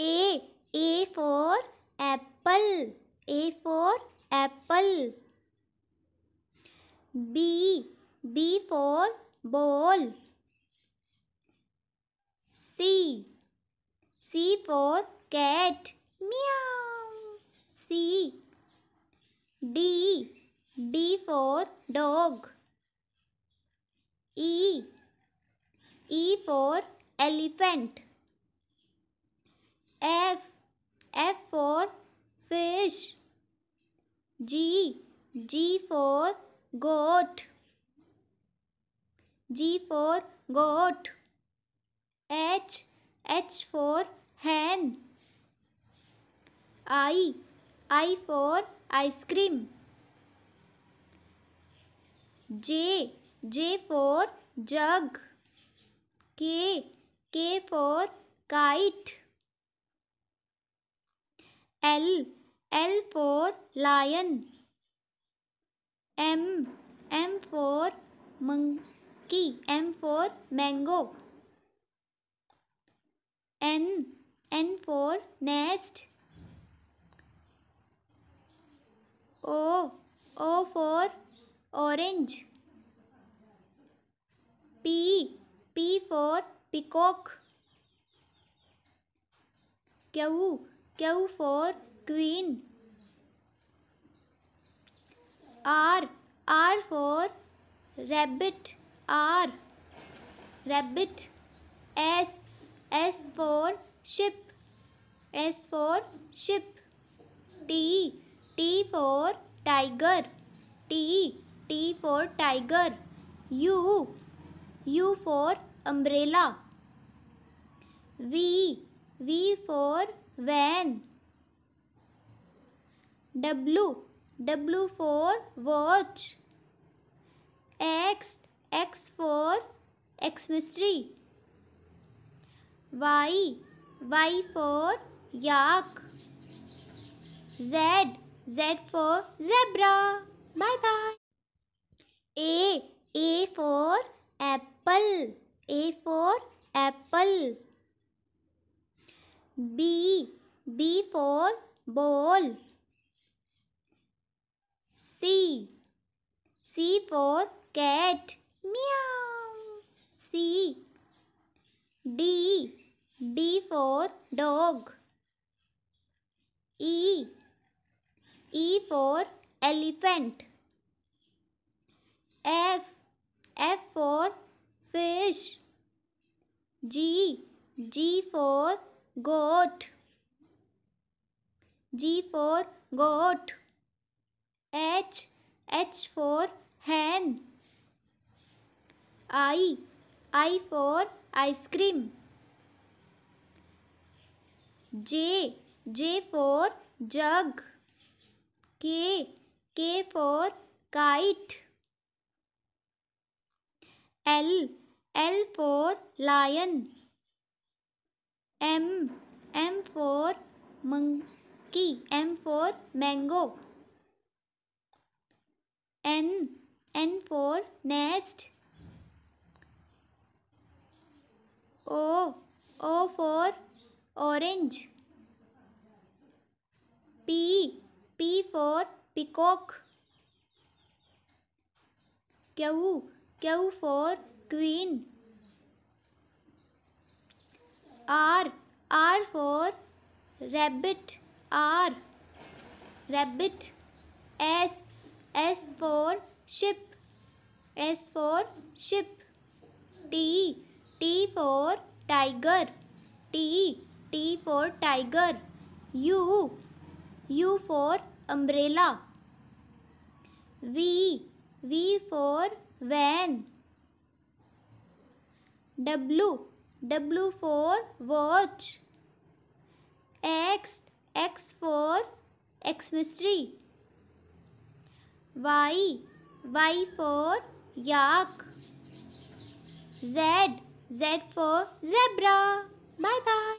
A. A for apple. A for apple. B. B for ball. C. C for cat. Meow. C. D. D for dog. E. E for elephant. F F for fish G G for goat G for goat H H for hen I I for ice cream J J for jug K K for kite L L for lion M M for monkey M for mango N N for nest O O for orange P P for peacock Q Q for queen R R for rabbit R rabbit S S for ship S for ship T T for tiger T T for tiger U U for umbrella V V for When. W. W for watch. X. X for X mystery. Y. Y for yak. Z. Z for zebra. Bye bye. B for ball. C. C for cat. Meow. C. D. D for dog. E. E for elephant. F. F for fish. G. G for goat. G for goat. H, H for hen. I, I for ice cream. J, J for jug. K, K for kite. L, L for lion. M, M for monkey. की M for mango N N for nest O O for orange P P for peacock Q Q for queen R R for rabbit R rabbit S S for ship S for ship T T for tiger T T for tiger U U for umbrella V V for van W W for watch X X for X mystery. Y. Y for yak. Z. Z for zebra. Bye bye.